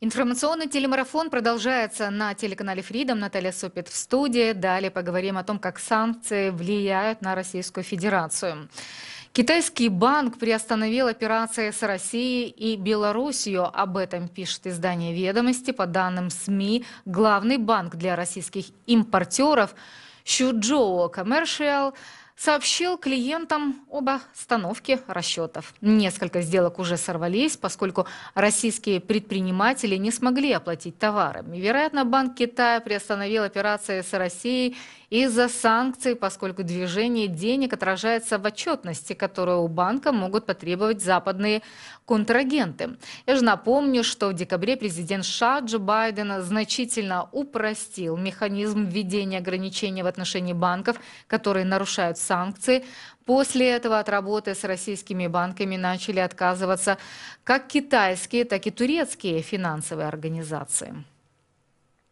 Информационный телемарафон продолжается на телеканале Freedom. Наталья Сопит в студии. Далее поговорим о том, как санкции влияют на Российскую Федерацию. Китайский банк приостановил операции с Россией и Белоруссией. Об этом пишет издание «Ведомости». По данным СМИ, главный банк для российских импортеров Щуджоу Commercial – сообщил клиентам об остановке расчетов. Несколько сделок уже сорвались, поскольку российские предприниматели не смогли оплатить товары. Вероятно, Банк Китая приостановил операции с Россией из-за санкций, поскольку движение денег отражается в отчетности, которую у банка могут потребовать западные контрагенты. Я же напомню, что в декабре президент США Джо Байден значительно упростил механизм введения ограничений в отношении банков, которые нарушают санкций. После этого от работы с российскими банками начали отказываться как китайские, так и турецкие финансовые организации.